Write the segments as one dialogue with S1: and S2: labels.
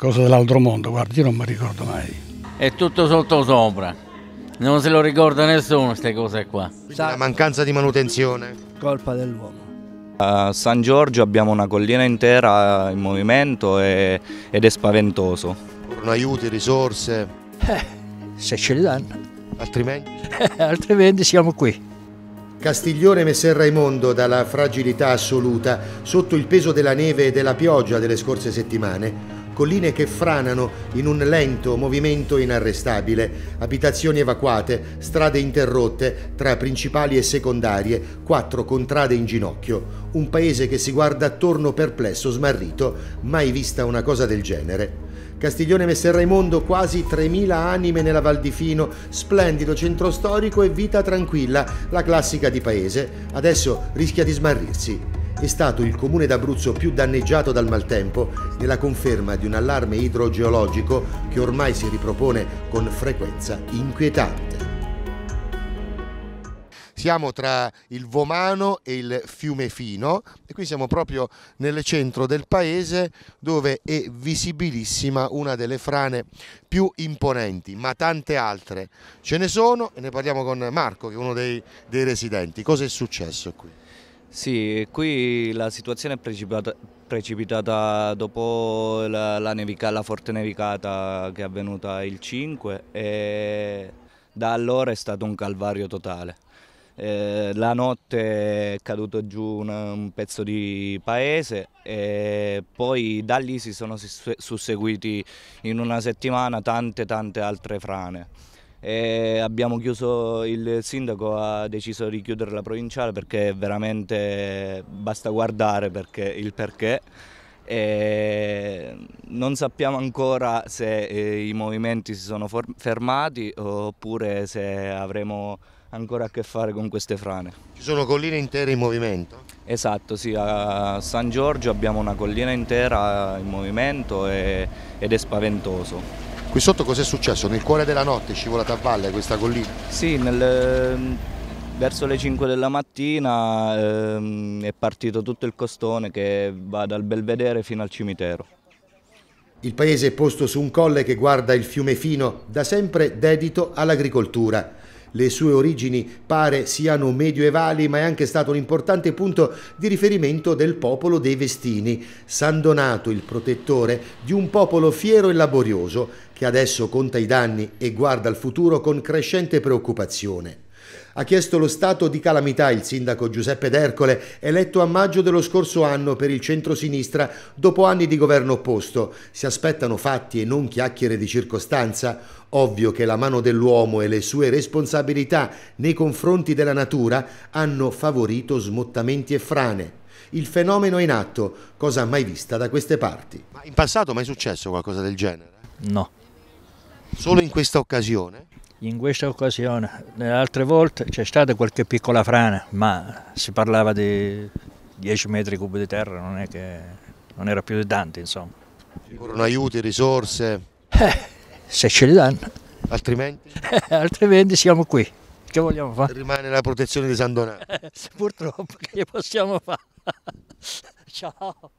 S1: cosa dell'altro mondo, guarda, io non mi ricordo mai.
S2: È tutto sotto sopra, non se lo ricorda nessuno queste cose qua. la mancanza di manutenzione.
S3: Colpa dell'uomo.
S4: A San Giorgio abbiamo una collina intera in movimento e, ed è spaventoso. Non aiuti, risorse. Eh, se ce li danno. Altrimenti?
S3: Eh, altrimenti siamo qui. Castiglione Messer Raimondo dalla fragilità assoluta, sotto il peso della neve e della pioggia delle scorse settimane, colline che franano in un lento movimento inarrestabile, abitazioni evacuate, strade interrotte tra principali e secondarie, quattro contrade in ginocchio, un paese che si guarda attorno perplesso, smarrito, mai vista una cosa del genere. Castiglione Messerraimondo, quasi 3.000 anime nella Val di Fino, splendido centro storico e vita tranquilla, la classica di paese, adesso rischia di smarrirsi è stato il comune d'Abruzzo più danneggiato dal maltempo nella conferma di un allarme idrogeologico che ormai si ripropone con frequenza inquietante. Siamo tra il Vomano e il fiume Fino e qui siamo proprio nel centro del paese dove è visibilissima una delle frane più imponenti, ma tante altre ce ne sono e ne parliamo con Marco che è uno dei, dei residenti. Cosa è
S4: successo qui? Sì, qui la situazione è precipitata, precipitata dopo la, la, nevica, la, forte nevicata che è avvenuta il 5 e da allora è stato un calvario totale. Eh, la notte è caduto giù un, un pezzo di paese e poi da lì si sono susseguiti in una settimana tante tante altre frane abbiamo chiuso, il sindaco ha deciso di chiudere la provinciale perché veramente basta guardare perché, il perché. E non sappiamo ancora se eh, i movimenti si sono fermati oppure se avremo ancora a che fare con queste frane. Ci sono colline intere in movimento? Esatto, sì, a San Giorgio abbiamo una collina intera in movimento e, ed è spaventoso. Qui sotto cos'è successo? Nel cuore della notte, è scivolata a valle questa collina? Sì, nel, ehm, verso le 5 della mattina ehm, è partito tutto il costone che va dal Belvedere fino al cimitero. Il paese è posto su un colle che guarda il fiume Fino, da sempre dedito all'agricoltura.
S3: Le sue origini pare siano medioevali, ma è anche stato un importante punto di riferimento del popolo dei Vestini, San Donato il protettore di un popolo fiero e laborioso che adesso conta i danni e guarda al futuro con crescente preoccupazione ha chiesto lo stato di calamità il sindaco Giuseppe D'Ercole, eletto a maggio dello scorso anno per il centro-sinistra dopo anni di governo opposto. Si aspettano fatti e non chiacchiere di circostanza. Ovvio che la mano dell'uomo e le sue responsabilità nei confronti della natura hanno favorito smottamenti e frane. Il fenomeno è in atto, cosa mai vista da queste parti. Ma in passato mai successo qualcosa del genere? No. Solo in questa occasione? In questa occasione,
S1: nelle altre volte c'è stata qualche piccola frana, ma si parlava di
S3: 10 metri cubi di terra, non, che, non era più di tanti insomma. Ci furono aiuti, risorse? Eh, se ce li danno. Altrimenti? Eh, altrimenti siamo qui. Che vogliamo fare? Rimane la protezione di San Donato.
S1: Eh, purtroppo, che possiamo fare? Ciao.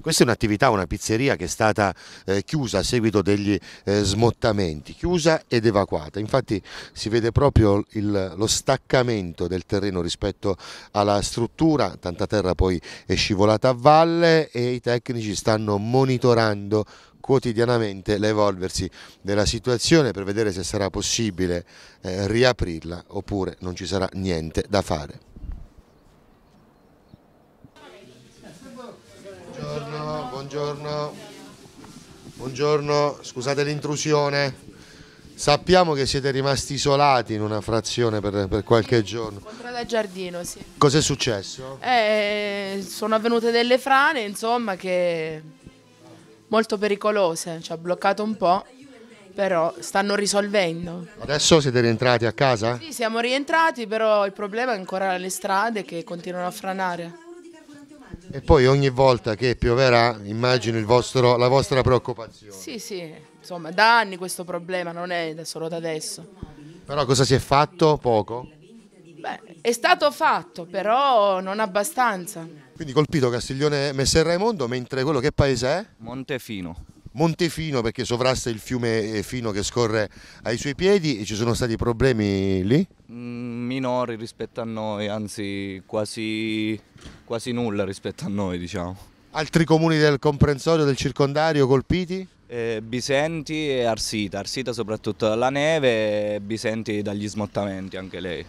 S3: Questa è un'attività, una pizzeria che è stata eh, chiusa a seguito degli eh, smottamenti, chiusa ed evacuata. Infatti si vede proprio il, lo staccamento del terreno rispetto alla struttura, tanta terra poi è scivolata a valle e i tecnici stanno monitorando quotidianamente l'evolversi della situazione per vedere se sarà possibile eh, riaprirla oppure non ci sarà niente da fare. Buongiorno. Buongiorno, scusate l'intrusione. Sappiamo che siete rimasti isolati in una frazione per, per qualche giorno.
S5: Contrada Giardino, sì.
S3: Cos'è successo?
S5: Eh, sono avvenute delle frane, insomma, che molto pericolose, ci ha bloccato un po', però stanno risolvendo.
S3: Adesso siete rientrati a casa?
S5: Sì, siamo rientrati, però il problema è ancora le strade che continuano a franare.
S3: E poi ogni volta che pioverà immagino vostro, la vostra preoccupazione.
S5: Sì, sì, insomma da anni questo problema non è solo da adesso. Però
S3: cosa si è fatto? Poco?
S5: Beh, è stato fatto, però non abbastanza.
S3: Quindi colpito Castiglione Messer Raimondo, mentre quello che paese è?
S4: Montefino.
S3: Montefino perché sovrasta il fiume eh, Fino che scorre ai suoi piedi e ci sono stati problemi lì?
S4: Mm, minori rispetto a noi, anzi quasi, quasi nulla rispetto a noi diciamo.
S3: Altri comuni del comprensorio, del circondario colpiti?
S4: Eh, Bisenti e Arsita, Arsita soprattutto dalla neve e Bisenti dagli smottamenti anche lei.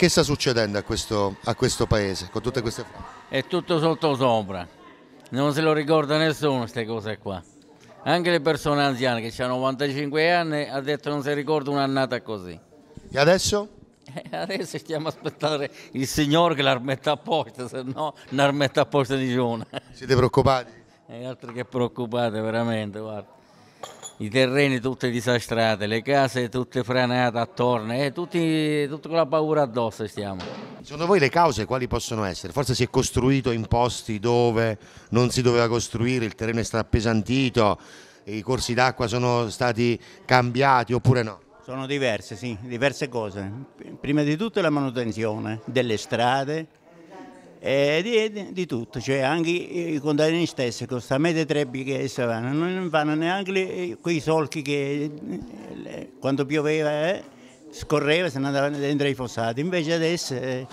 S3: Che sta succedendo a questo, a questo paese con tutte queste frasi?
S2: È tutto sotto sopra, non se lo ricorda nessuno queste cose qua. Anche le persone anziane che hanno 95 anni ha detto non si ricorda un'annata così. E adesso? Eh, adesso stiamo aspettando il signore che la rimetta a posto, se no la rimetta a posto di giorno. Siete preoccupati? E altri che preoccupate veramente, guarda i terreni tutti disastrati, le case tutte franate attorno, eh, tutti, tutta quella paura addosso stiamo. Secondo voi le
S3: cause quali possono essere? Forse si è costruito in posti dove non si doveva costruire, il terreno è stato appesantito, i corsi d'acqua sono stati cambiati oppure no?
S2: Sono diverse, sì, diverse cose. Prima di tutto la manutenzione delle strade, e di, di, tutto, cioè anche i contadini stessi con questa mete trebbi che stavano, non vanno neanche eh, quei solchi che eh, quando pioveva eh, scorreva se ne andavano dentro i fossati, invece adesso eh,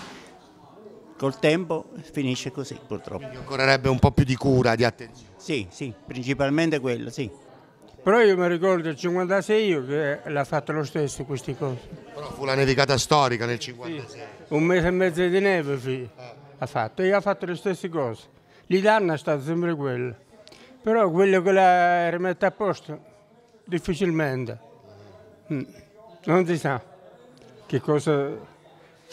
S2: col tempo finisce così purtroppo. Quindi occorrerebbe un po' più di cura, di attenzione. Sì,
S3: sì, principalmente quello, sì.
S1: Però io mi ricordo il 56 che l'ha fatto lo stesso queste cose.
S3: Però fu la nevicata storica nel 56.
S1: Sì, un mese e mezzo di neve, figlio. Eh ha fatto e ha fatto le stesse cose. L'Italia è stata sempre quella. Però quello che la rimetta a posto, difficilmente. Mm.
S3: Non si sa che cosa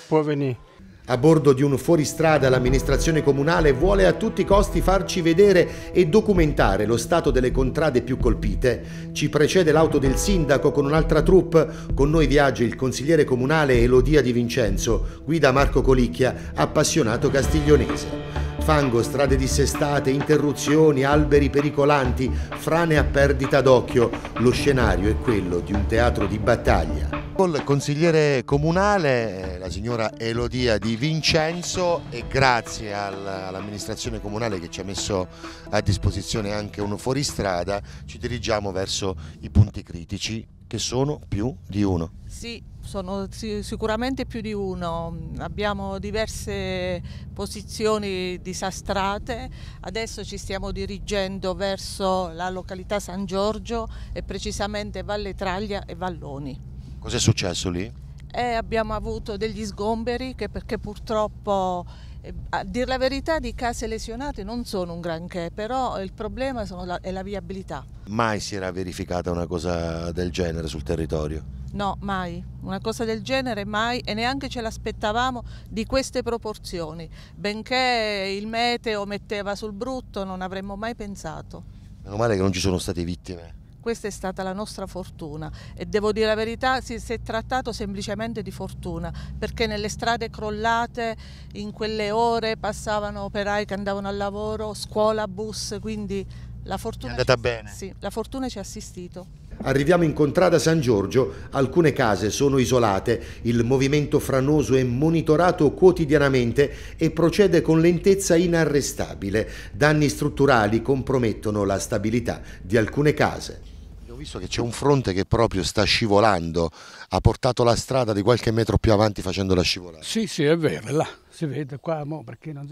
S3: può venire. A bordo di un fuoristrada l'amministrazione comunale vuole a tutti i costi farci vedere e documentare lo stato delle contrade più colpite. Ci precede l'auto del sindaco con un'altra troupe, con noi viaggia il consigliere comunale Elodia Di Vincenzo, guida Marco Colicchia, appassionato castiglionese. Fango, strade dissestate, interruzioni, alberi pericolanti, frane a perdita d'occhio. Lo scenario è quello di un teatro di battaglia. Col consigliere comunale, eh, la signora Elodia Di Vincenzo e grazie all'amministrazione comunale che ci ha messo a disposizione anche uno fuoristrada, ci dirigiamo verso i punti critici che sono più di uno.
S5: Sì, sono sicuramente più di uno, abbiamo diverse posizioni disastrate, adesso ci stiamo dirigendo verso la località San Giorgio e precisamente Valle Traglia e Valloni.
S3: Cos'è successo lì?
S5: Eh, abbiamo avuto degli sgomberi che perché purtroppo eh, a dire la verità di case lesionate non sono un granché, però il problema la, è la viabilità.
S3: Mai si era verificata una cosa del genere sul territorio?
S5: No, mai. Una cosa del genere mai e neanche ce l'aspettavamo di queste proporzioni. Benché il meteo metteva sul brutto, non avremmo mai pensato.
S3: Meno male che non ci sono state vittime.
S5: Questa è stata la nostra fortuna e devo dire la verità, si, è trattato semplicemente di fortuna perché nelle strade crollate in quelle ore passavano operai che andavano al lavoro, scuola, bus, quindi la fortuna, è ci, bene. Sì, la fortuna ci ha assistito.
S3: Arriviamo in contrada San Giorgio, alcune case sono isolate, il movimento franoso è monitorato quotidianamente e procede con lentezza inarrestabile. Danni strutturali compromettono la stabilità di alcune case. Ho visto che c'è un fronte che proprio sta scivolando, ha portato la strada di qualche metro più avanti facendola scivolare.
S1: Sì, sì, è vero, là, si vede qua, mo, perché non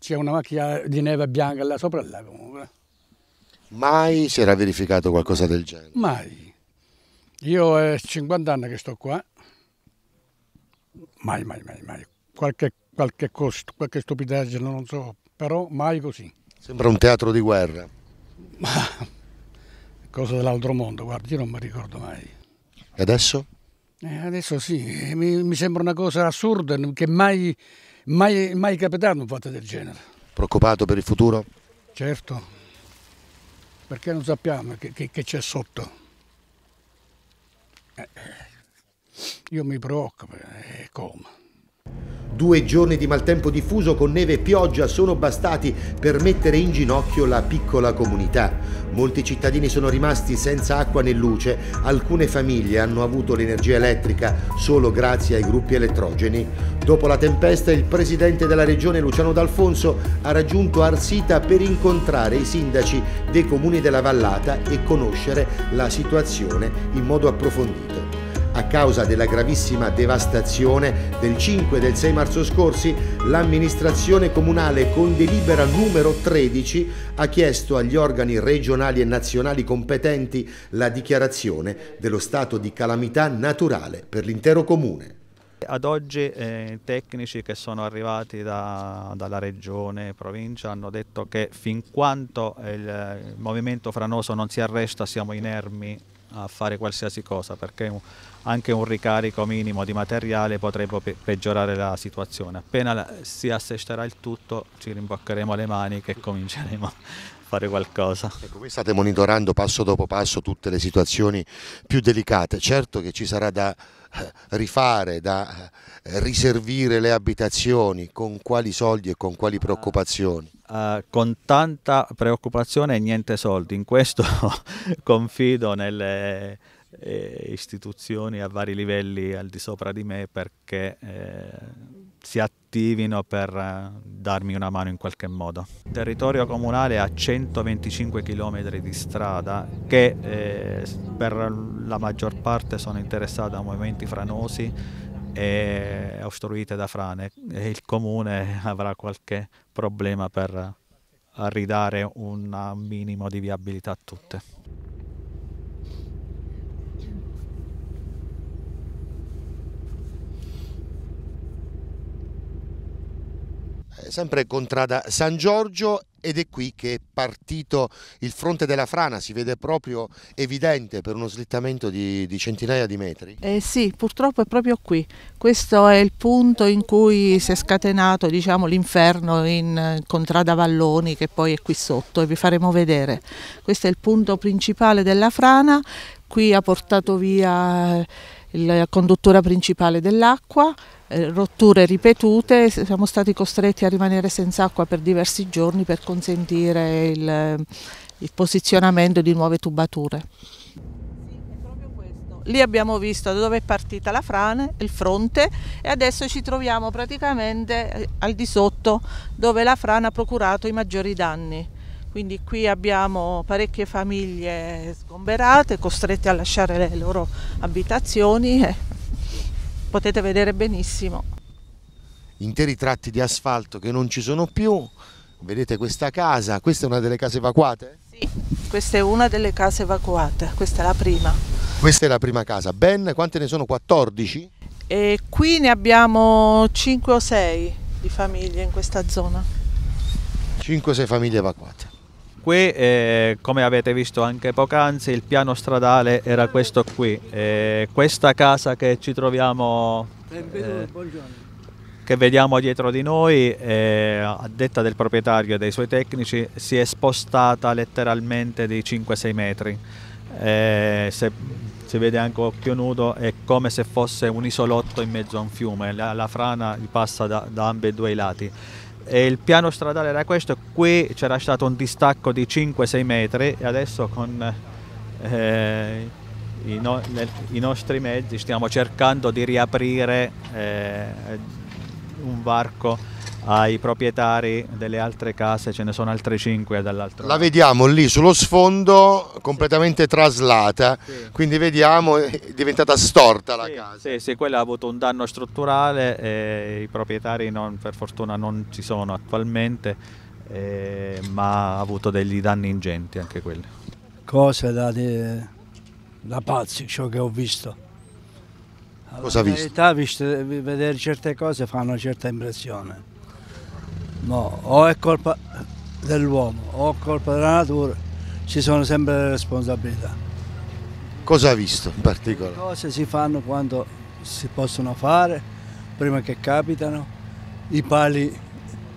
S1: c'è una macchia di neve bianca là sopra, là comunque.
S3: Mai si era verificato qualcosa del genere?
S1: Mai. Io è 50 anni che sto qua.
S3: Mai, mai, mai, mai.
S1: Qualche, qualche, costo, qualche stupidaggine, non so, però mai così.
S3: Sembra un teatro di guerra. Ma
S1: cosa dell'altro mondo, guardi, io non mi ricordo mai. E adesso? Eh, adesso sì, mi, mi, sembra una cosa assurda che mai, mai, mai capitato un fatto del genere.
S3: Preoccupato per il futuro?
S1: Certo, perché non sappiamo che c'è sotto. Eh, io mi preoccupo,
S3: eh, come? Due giorni di maltempo diffuso con neve e pioggia sono bastati per mettere in ginocchio la piccola comunità. Molti cittadini sono rimasti senza acqua né luce, alcune famiglie hanno avuto l'energia elettrica solo grazie ai gruppi elettrogeni. Dopo la tempesta il presidente della regione Luciano D'Alfonso ha raggiunto Arsita per incontrare i sindaci dei comuni della vallata e conoscere la situazione in modo approfondito a causa della gravissima devastazione del 5 e del 6 marzo scorsi, l'amministrazione comunale con delibera numero 13 ha chiesto agli organi regionali e nazionali competenti la dichiarazione dello stato di calamità naturale per l'intero comune.
S6: Ad oggi eh, i tecnici che sono arrivati da, dalla regione e provincia hanno detto che fin quanto il, il movimento franoso non si arresta siamo inermi a fare qualsiasi cosa perché anche un ricarico minimo di materiale potrebbe pe peggiorare la situazione. Appena si assesterà il tutto ci rimboccheremo le maniche e cominceremo a
S3: fare qualcosa. Ecco, voi state monitorando passo dopo passo tutte le situazioni più delicate, certo che ci sarà da eh, rifare, da eh, riservire le abitazioni, con quali soldi e con quali preoccupazioni? Uh, con tanta
S6: preoccupazione e niente soldi, in questo confido nelle eh, istituzioni a vari livelli al di sopra di me perché eh, si attivino per eh, darmi una mano in qualche modo. Il territorio comunale ha 125 km di strada che eh, per la maggior parte sono interessate a movimenti franosi e ostruite da frane e il comune avrà qualche problema per ridare un minimo di viabilità a tutte.
S3: Eh, sempre contrada San Giorgio ed è qui che è partito il fronte della frana, si vede proprio evidente per uno slittamento di, di centinaia di metri.
S5: Eh sì, purtroppo è proprio qui, questo è il punto in cui si è scatenato diciamo, l'inferno in eh, contrada Valloni che poi è qui sotto e vi faremo vedere. Questo è il punto principale della frana, qui ha portato via eh, il conduttore principale dell'acqua, eh, rotture ripetute, siamo stati costretti a rimanere senza acqua per diversi giorni per consentire il, il posizionamento di nuove tubature. Lì abbiamo visto da dove è partita la frane, il fronte e adesso ci troviamo praticamente eh, al di sotto dove la frana ha procurato i maggiori danni. Quindi qui abbiamo parecchie famiglie sgomberate, costrette a lasciare le loro abitazioni. Potete vedere benissimo.
S3: Interi tratti di asfalto che non ci sono più. Vedete questa casa, questa è una delle case evacuate? Sì,
S5: questa è una delle case evacuate, questa è la prima.
S3: Questa è la prima casa, ben quante ne sono? 14?
S5: E qui ne abbiamo 5 o 6 di famiglie in questa zona.
S3: 5-6 o famiglie evacuate
S6: qui eh, come avete visto anche poc'anzi il piano stradale era questo qui eh, questa casa che ci troviamo eh, che vediamo dietro di noi a detta del proprietario e dei suoi tecnici si è spostata letteralmente di 5-6 metri se, si vede anche occhio nudo è come se fosse un isolotto in mezzo a un fiume la, la frana passa da, da ambedue i lati e il piano stradale era questo, qui c'era stato un distacco di 5-6 metri e adesso con eh, i, no, nel, i, nostri mezzi stiamo cercando di riaprire eh, un varco ai proprietari delle altre case, ce ne sono altre 5 dall'altro.
S3: La vediamo lì sullo sfondo completamente sì. traslata, sì. quindi vediamo è diventata storta la sì, casa. Sì, sì, quella ha avuto un
S6: danno strutturale, eh, i proprietari non, per fortuna non ci sono attualmente, eh, ma ha avuto degli danni ingenti anche quelli.
S1: Cose da, da pazzi ciò che ho visto. Cosa ha visto? In verità, vedere certe cose fa una certa impressione. No, o è colpa dell'uomo o è colpa della natura, ci sono sempre le responsabilità.
S3: Cosa ha visto in particolare? Le
S1: cose si fanno quando si possono fare, prima che capitano, i pali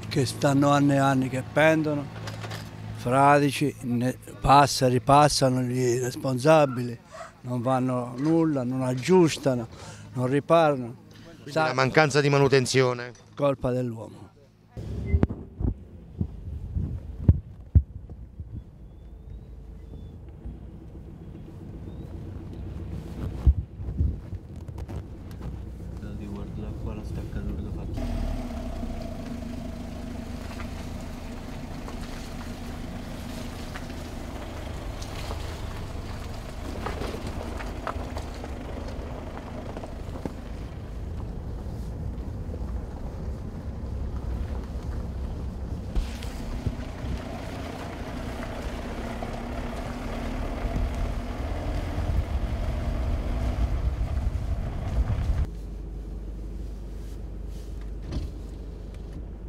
S1: che stanno anni e anni che pendono, fradici, passeri ripassano i responsabili non fanno nulla, non aggiustano, non riparano.
S3: la mancanza di
S1: manutenzione? Colpa dell'uomo.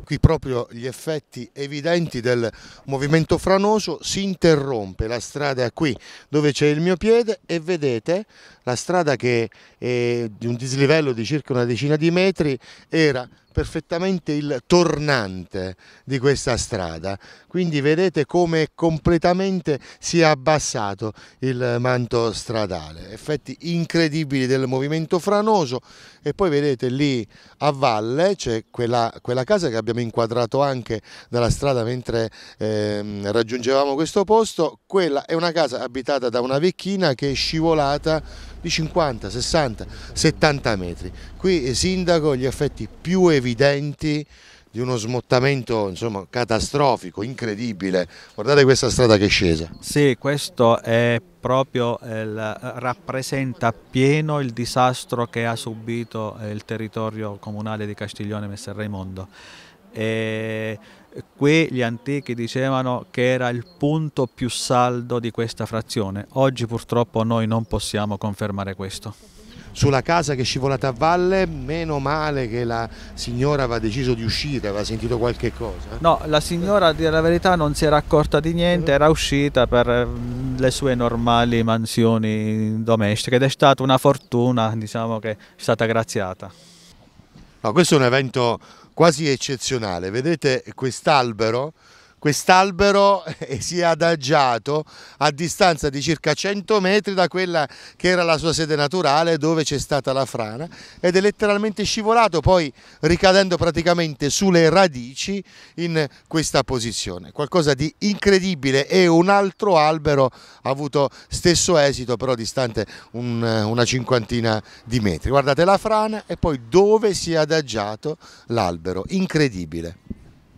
S3: qui proprio gli effetti evidenti del movimento franoso, si interrompe la strada qui dove c'è il mio piede e vedete la strada che è di un dislivello di circa una decina di metri era perfettamente il tornante di questa strada, quindi vedete come completamente si è abbassato il manto stradale, effetti incredibili del movimento franoso e poi vedete lì a valle c'è quella, quella, casa che abbiamo inquadrato anche dalla strada mentre eh, raggiungevamo questo posto, quella è una casa abitata da una vecchina che è scivolata di 50, 60, 70 metri. Qui eh, sindaco gli effetti più evidenti di uno smottamento insomma, catastrofico, incredibile. Guardate questa strada che è scesa.
S6: Sì, questo è proprio il, eh, rappresenta pieno il disastro che ha subito eh, il territorio comunale di Castiglione Messer Raimondo. E quegli antichi dicevano che era il punto più saldo di questa frazione. Oggi purtroppo noi non possiamo confermare
S3: questo. Sulla casa che è scivolata a valle, meno male che la signora aveva deciso di uscire, aveva sentito qualche cosa.
S6: No, la signora, a dire la verità, non si era accorta di niente, era uscita per mm, le sue normali mansioni domestiche ed è stata una fortuna, diciamo che è stata graziata. No, questo è un evento
S3: quasi eccezionale. Vedete quest'albero quest'albero si è adagiato a distanza di circa 100 metri da quella che era la sua sede naturale dove c'è stata la frana ed è letteralmente scivolato poi ricadendo praticamente sulle radici in questa posizione. Qualcosa di incredibile e un altro albero ha avuto stesso esito però distante un, una cinquantina di metri. Guardate la frana e poi dove si è adagiato l'albero, incredibile.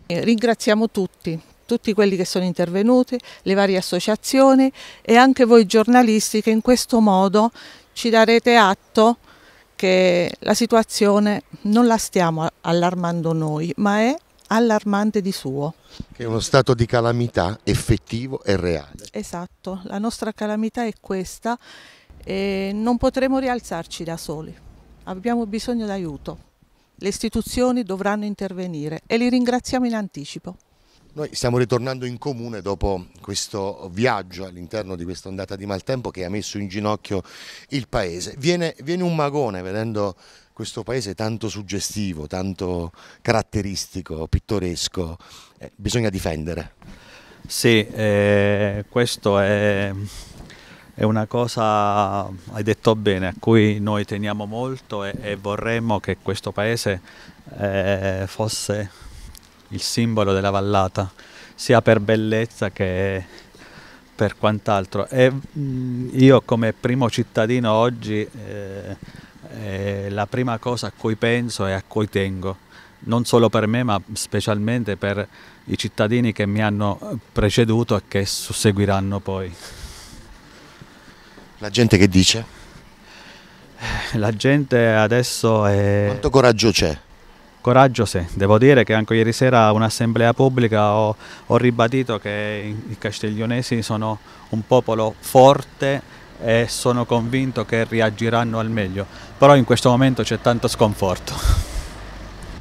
S5: Ringraziamo tutti tutti quelli che sono intervenuti, le varie associazioni e anche voi giornalisti che in questo modo ci darete atto che la situazione non la stiamo allarmando noi, ma è allarmante di suo.
S3: Che è uno stato di calamità effettivo e reale.
S5: Esatto, la nostra calamità è questa e non potremo rialzarci da soli, abbiamo bisogno d'aiuto. Le istituzioni dovranno intervenire e li ringraziamo in anticipo.
S3: Noi stiamo ritornando in comune dopo questo viaggio all'interno di questa ondata di maltempo che ha messo in ginocchio il paese. Viene, viene un magone vedendo questo paese tanto suggestivo, tanto caratteristico, pittoresco. Eh, bisogna difendere. Sì,
S6: eh, questo è, è, una cosa, hai detto bene, a cui noi teniamo molto e, e vorremmo che questo paese eh, fosse il simbolo della vallata, sia per bellezza che per quant'altro. E io come primo cittadino oggi eh, eh, la prima cosa a cui penso e a cui tengo, non solo per me ma specialmente per i cittadini che mi hanno preceduto e che susseguiranno poi.
S3: La gente che dice?
S6: La gente adesso è... Quanto coraggio c'è? Coraggio sì, devo dire che anche ieri sera a un'assemblea pubblica ho, ho ribadito che i castiglionesi sono un popolo forte e sono convinto che reagiranno al meglio, però in questo momento c'è tanto sconforto.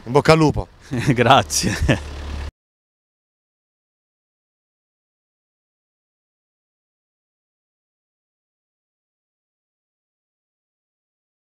S6: In bocca al
S5: lupo. Grazie.